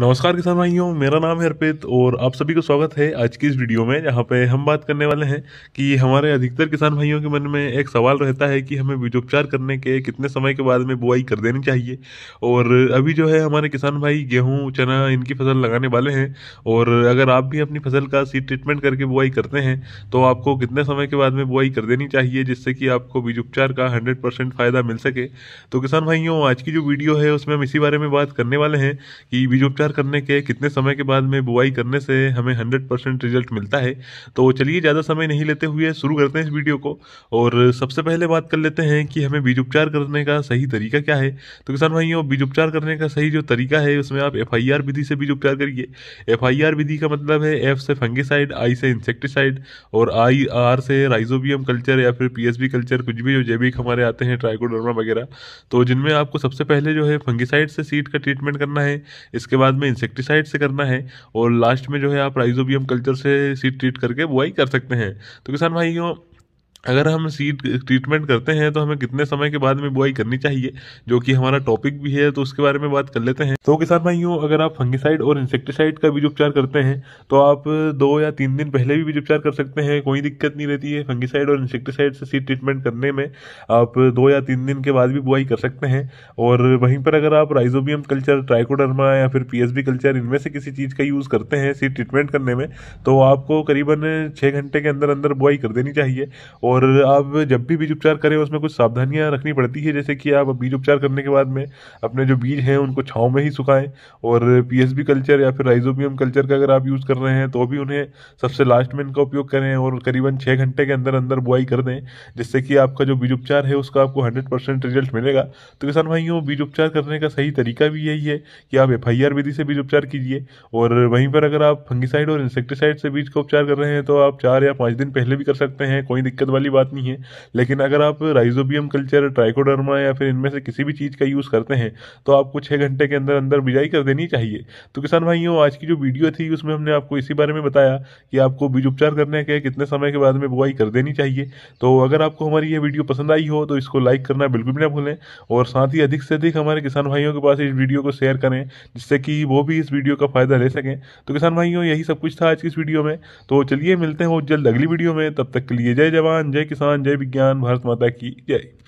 नमस्कार किसान भाइयों मेरा नाम है अर्पित और आप सभी को स्वागत है आज की इस वीडियो में जहाँ पे हम बात करने वाले हैं कि हमारे अधिकतर किसान भाइयों के मन में एक सवाल रहता है कि हमें बीजोपचार करने के कितने समय के बाद में बुआई कर देनी चाहिए और अभी जो है हमारे किसान भाई गेहूँ चना इनकी फसल लगाने वाले हैं और अगर आप भी अपनी फसल का सीड ट्रीटमेंट करके बुआई करते हैं तो आपको कितने समय के बाद में बुआई कर देनी चाहिए जिससे कि आपको बीजोपचार का हंड्रेड फ़ायदा मिल सके तो किसान भाइयों आज की जो वीडियो है उसमें हम इसी बारे में बात करने वाले हैं कि बीजो उपचार करने के कितने समय के बाद में बुआई करने से हमें हंड्रेड परसेंट रिजल्ट मिलता है तो चलिए ज़्यादा समय नहीं लेते हुए शुरू करते हैं इस वीडियो को और सबसे पहले बात कर लेते हैं कि हमें बीज उपचार करने का सही तरीका क्या है तो किसान भाइयों बीज उपचार करने का सही जो तरीका है उसमें आप एफ विधि से बीज उपचार करिए एफ विधि का मतलब है एफ से फंगिसाइड आई से इंसेक्टिसाइड और आई आर से राइजोबियम कल्चर या फिर पी कल्चर कुछ भी जो जैविक हमारे आते हैं ट्राइकोडर्मा वगैरह तो जिनमें आपको सबसे पहले जो है फंगिसाइड से सीड का ट्रीटमेंट करना है इसके बाद में इंसेक्टिसाइड से करना है और लास्ट में जो है आप राइजोबियम कल्चर से सीड ट्रीट करके बुआई कर सकते हैं तो किसान भाइयों अगर हम सीड ट्रीटमेंट करते हैं तो हमें कितने समय के बाद में बुआई करनी चाहिए जो कि हमारा टॉपिक भी है तो उसके बारे में बात कर लेते हैं तो किसान भाइयों अगर आप फंगिसाइड और इंसेक्टिसाइड का बीज उपचार करते हैं तो आप दो या तीन दिन पहले भी बीज उपचार कर सकते हैं कोई दिक्कत नहीं रहती है फंगिसाइड और इंसेक्टिसाइड से सीड ट्रीटमेंट करने में आप दो या तीन दिन के बाद भी बुआई कर सकते हैं और वहीं पर अगर आप राइजोबियम कल्चर ट्राइकोडर्मा या फिर पी कल्चर इनमें से किसी चीज़ का यूज़ करते हैं सीड ट्रीटमेंट करने में तो आपको करीबन छः घंटे के अंदर अंदर बुआई कर देनी चाहिए और आप जब भी बीज उपचार करें उसमें कुछ सावधानियाँ रखनी पड़ती है जैसे कि आप बीज उपचार करने के बाद में अपने जो बीज हैं उनको छाँव में ही सुखाएं और पी कल्चर या फिर राइजोबियम कल्चर का अगर आप यूज़ कर रहे हैं तो भी उन्हें सबसे लास्ट में इनका उपयोग करें और करीबन छः घंटे के अंदर अंदर बुआई कर दें जिससे कि आपका जो बीज उपचार है उसका आपको हंड्रेड रिजल्ट मिलेगा तो किसान भाइयों बीज उपचार करने का सही तरीका भी यही है कि आप एफ विधि से बीज उपचार कीजिए और वहीं पर अगर आप फंगिसाइड और इंसेक्टिसाइड से बीज का उपचार कर रहे हैं तो आप चार या पाँच दिन पहले भी कर सकते हैं कोई दिक्कत वाली वाली बात नहीं है लेकिन अगर आप राइजोबियम कल्चर ट्राइकोडर्मा या फिर इनमें से किसी भी चीज़ का यूज़ करते हैं तो आपको छः घंटे के अंदर अंदर बिजाई कर देनी चाहिए तो किसान भाइयों आज की जो वीडियो थी उसमें हमने आपको इसी बारे में बताया कि आपको बीज उपचार करने के कितने समय के बाद में बुआई कर देनी चाहिए तो अगर आपको हमारी ये वीडियो पसंद आई हो तो इसको लाइक करना बिल्कुल भी ना भूलें और साथ ही अधिक से अधिक हमारे किसान भाइयों के पास इस वीडियो को शेयर करें जिससे कि वो भी इस वीडियो का फ़ायदा ले सकें तो किसान भाइयों यही सब कुछ था आज की इस वीडियो में तो चलिए मिलते हैं वो जल्द अगली वीडियो में तब तक के लिए जय जवान जय किसान जय विज्ञान भारत माता की जय